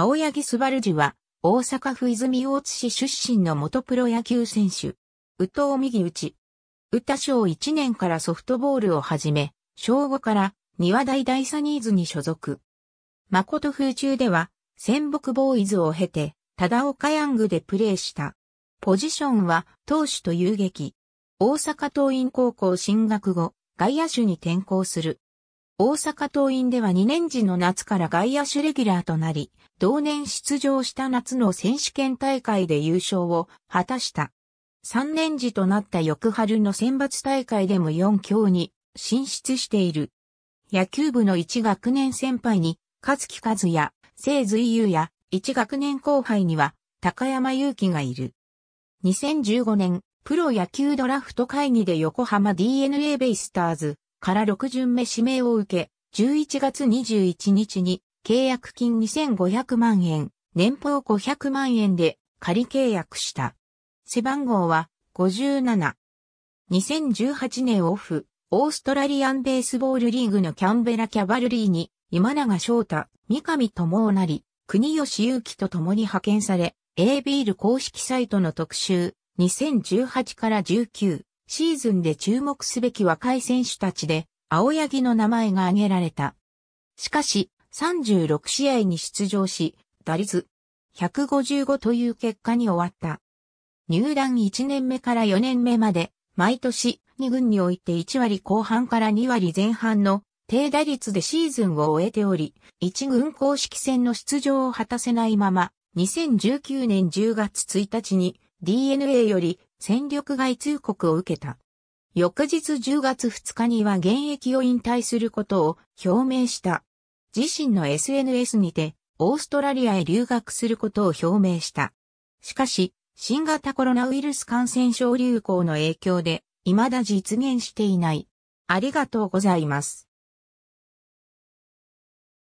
青柳スバルジは、大阪府泉大津市出身の元プロ野球選手。宇藤右打ち。宇田小1年からソフトボールを始め、小5から庭大大サニーズに所属。誠風中では、仙北ボーイズを経て、忠岡ヤングでプレーした。ポジションは、投手と遊撃。大阪桐蔭高校進学後、外野手に転校する。大阪桐蔭では2年時の夏から外野手レギュラーとなり、同年出場した夏の選手権大会で優勝を果たした。3年時となった翌春の選抜大会でも4強に進出している。野球部の1学年先輩に、勝木和也、聖随優や、1学年後輩には、高山祐希がいる。2015年、プロ野球ドラフト会議で横浜 DNA ベイスターズ、から6巡目指名を受け、11月21日に契約金2500万円、年俸500万円で仮契約した。背番号は57。2018年オフ、オーストラリアンベースボールリーグのキャンベラキャバルリーに今永翔太、三上智なり、国吉祐希と共に派遣され、A ビール公式サイトの特集、2018から19、シーズンで注目すべき若い選手たちで、青柳の名前が挙げられた。しかし、36試合に出場し、打率155という結果に終わった。入団1年目から4年目まで、毎年2軍において1割後半から2割前半の低打率でシーズンを終えており、1軍公式戦の出場を果たせないまま、2019年10月1日に DNA より戦力外通告を受けた。翌日10月2日には現役を引退することを表明した。自身の SNS にて、オーストラリアへ留学することを表明した。しかし、新型コロナウイルス感染症流行の影響で、未だ実現していない。ありがとうございます。